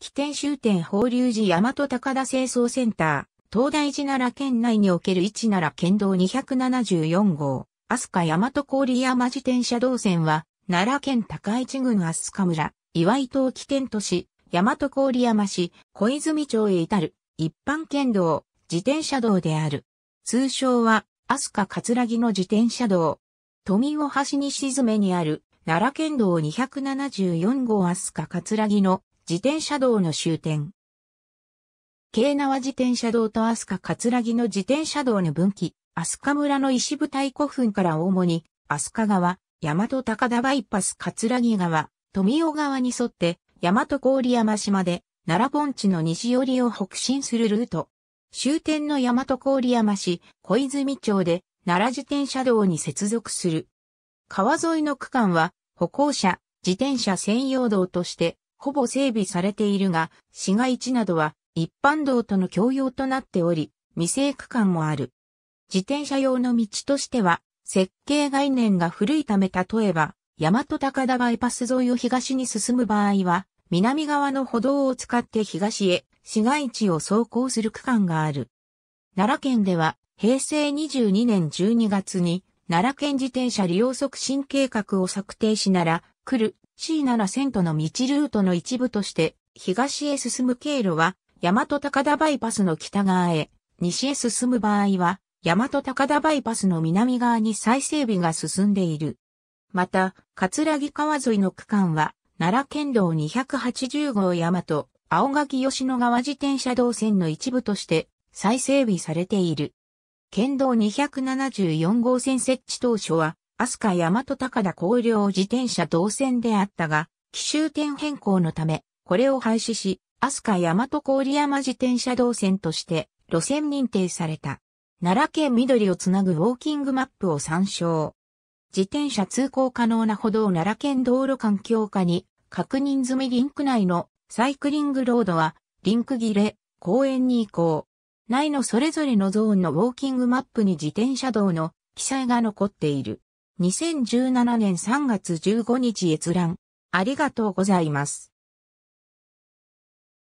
起点終点法隆寺大和高田清掃センター、東大寺奈良県内における1奈良県道274号、飛鳥大和郡山自転車道線は、奈良県高市郡飛鳥村、岩井東起点都市、大和郡山市、小泉町へ至る、一般県道、自転車道である。通称は、飛鳥葛城の自転車道。富尾橋西詰めにある、奈良県道274号飛鳥葛城の自転車道の終点。京奈和自転車道と飛鳥葛城の自転車道の分岐、飛鳥村の石舞台古墳から主に、飛鳥川、大和高田バイパス葛城川、富尾川に沿って、大和郡山島で、奈良盆地の西寄りを北進するルート。終点の大和郡山市、小泉町で、奈良自転車道に接続する。川沿いの区間は、歩行者、自転車専用道として、ほぼ整備されているが、市街地などは一般道との共用となっており、未成区間もある。自転車用の道としては、設計概念が古いため例えば、大和高田バイパス沿いを東に進む場合は、南側の歩道を使って東へ市街地を走行する区間がある。奈良県では平成22年12月に奈良県自転車利用促進計画を策定しなら、来る C7000 との道ルートの一部として、東へ進む経路は、大和高田バイパスの北側へ、西へ進む場合は、大和高田バイパスの南側に再整備が進んでいる。また、葛城川沿いの区間は、奈良県道280号大和、青垣吉野川自転車道線の一部として、再整備されている。県道274号線設置当初は、飛鳥大和高田工業自転車同線であったが、奇襲点変更のため、これを廃止し、飛鳥大和郡山自転車道線として路線認定された。奈良県緑をつなぐウォーキングマップを参照。自転車通行可能な歩道奈良県道路環境課に確認済みリンク内のサイクリングロードはリンク切れ、公園に移行。内のそれぞれのゾーンのウォーキングマップに自転車道の記載が残っている。2017年3月15日閲覧。ありがとうございます。